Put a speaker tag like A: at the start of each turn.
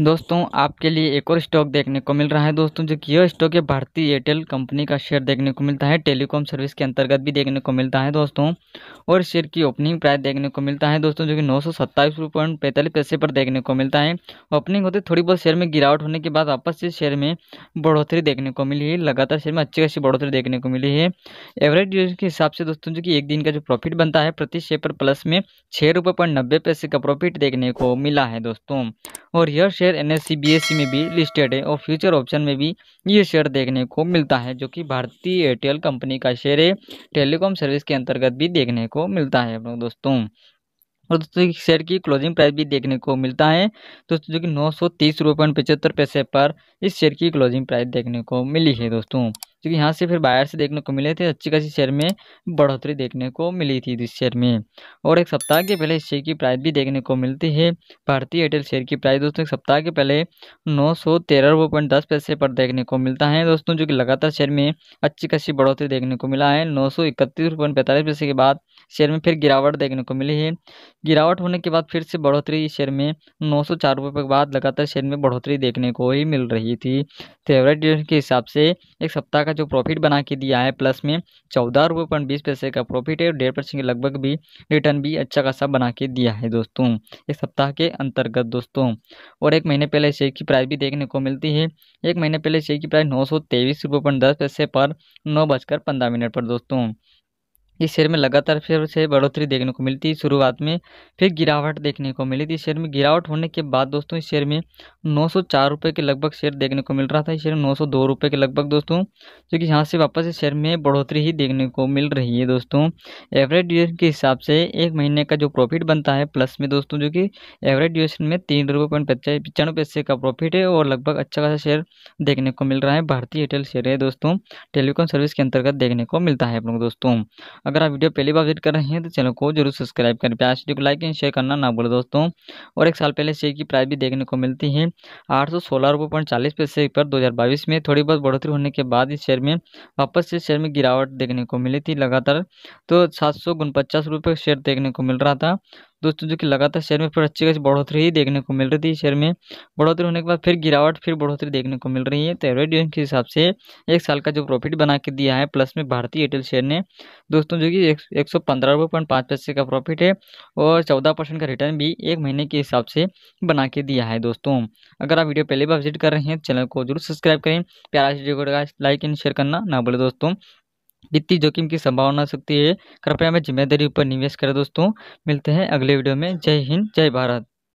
A: दोस्तों आपके लिए एक और स्टॉक देखने को मिल रहा है दोस्तों जो कि यह स्टॉक है भारतीय एयरटेल कंपनी का शेयर देखने को मिलता है टेलीकॉम सर्विस के अंतर्गत भी देखने को मिलता है दोस्तों और शेयर की ओपनिंग प्राइस देखने को मिलता है दोस्तों जो कि नौ सौ पैसे पर देखने को मिलता है ओपनिंग होते थोड़ी बहुत शेयर में गिरावट होने के बाद वापस से शेयर में बढ़ोतरी देखने को मिली है लगातार शेयर में अच्छी खासी बढ़ोतरी देखने को मिली है एवरेज यूज के हिसाब से दोस्तों जो कि एक दिन का जो प्रॉफिट बनता है प्रति शेयर पर प्लस में छः रुपये का प्रॉफिट देखने को मिला है दोस्तों और यह शेयर शेयर एन e में भी लिस्टेड है और फ्यूचर ऑप्शन में भी ये शेयर देखने को मिलता है जो कि भारतीय एयरटेल कंपनी का शेयर है टेलीकॉम सर्विस के अंतर्गत भी देखने को मिलता है अपने दोस्तों और दोस्तों शेयर की क्लोजिंग प्राइस भी देखने को मिलता है दोस्तों जो कि नौ सौ तीस रुपये पचहत्तर पैसे पर इस शेयर की क्लोजिंग प्राइस देखने को मिली है दोस्तों क्योंकि यहाँ से फिर बायर से देखने को मिले थे अच्छी खासी शेयर में बढ़ोतरी देखने को मिली थी इस शेयर में और एक सप्ताह के पहले इस शेयर की प्राइस भी देखने को मिलती है भारतीय एयरटेल शेयर की प्राइस दोस्तों एक सप्ताह के पहले नौ सौ तेरह रुपये पॉइंट दस पैसे पर देखने को मिलता है दोस्तों जो कि लगातार शेयर में अच्छी खासी बढ़ोतरी देखने को मिला है नौ सौ इकतीस रुपये पैंतालीस पैसे के बाद शेयर में फिर गिरावट देखने को मिली है गिरावट होने के बाद फिर से बढ़ोतरी शेयर में नौ सौ चार रुपये के बाद लगातार शेयर में बढ़ोतरी देखने को ही मिल रही थी फेवरेट तो के हिसाब से एक सप्ताह का का जो प्रॉफिट बना के दिया है प्लस में चौदह रुपये पॉइंट बीस पैसे का प्रॉफिट है और डेढ़ परसेंट के लगभग भी रिटर्न भी अच्छा खासा बना के दिया है दोस्तों एक सप्ताह के अंतर्गत दोस्तों और एक महीने पहले शेयर की प्राइस भी देखने को मिलती है एक महीने पहले शेयर की प्राइस नौ पर नौ पर दोस्तों इस शेयर में लगातार फिर से बढ़ोतरी देखने को मिलती है शुरुआत में फिर गिरावट देखने को मिली थी शेयर में गिरावट होने के बाद दोस्तों इस शेयर में नौ सौ के लगभग शेयर देखने को मिल रहा था इस शेयर में नौ सौ के लगभग दोस्तों जो कि यहाँ से वापस इस शेयर में बढ़ोतरी ही देखने को मिल रही है दोस्तों एवरेज ड्यूरेशन के हिसाब से एक महीने का जो प्रॉफिट बनता है प्लस में दोस्तों जो कि एवरेज ड्यूरेशन में तीन रुपये पॉइंट पचानवे पैसे का प्रॉफिट है और लगभग अच्छा खासा शेयर देखने को मिल रहा है भारतीय एयरटेल शेयर है दोस्तों टेलीकॉम सर्विस के अंतर्गत देखने को मिलता है अपन दोस्तों अगर आप वीडियो पहली बार विजिट कर रहे हैं तो चैनल को जरूर सब्सक्राइब करें प्याज वीडियो को लाइक एंड शेयर करना ना भूलें दोस्तों और एक साल पहले शेयर की प्राइस भी देखने को मिलती है आठ सौ सोलह रुपये पॉइंट चालीस पैसे पर दो हज़ार बाईस में थोड़ी बहुत बढ़ोतरी होने के बाद इस शेयर में वापस से शेयर में गिरावट देखने को मिली थी लगातार तो सात सौ उनपचास रुपये शेयर देखने को मिल रहा था दोस्तों जो कि लगातार शेयर में फिर अच्छी खासी बढ़ोतरी ही देखने को मिल रही थी शेयर में बढ़ोतरी होने के बाद फिर गिरावट फिर बढ़ोतरी देखने को मिल रही है तो एवरेज के हिसाब से एक साल का जो प्रॉफिट बना के दिया है प्लस में भारतीय एयरटेल शेयर ने दोस्तों जो कि एक सौ पैसे का प्रॉफिट है और चौदह का रिटर्न भी एक महीने के हिसाब से बना के दिया है दोस्तों अगर आप वीडियो पहले भी विजिट कर रहे हैं चैनल को जरूर सब्सक्राइब करें प्यारा वीडियो को लाइक एंड शेयर करना ना बोले दोस्तों वित्तीय जोखिम की संभावना हो सकती है कृपया हमें जिम्मेदारी पर निवेश करें दोस्तों मिलते हैं अगले वीडियो में जय हिंद जय भारत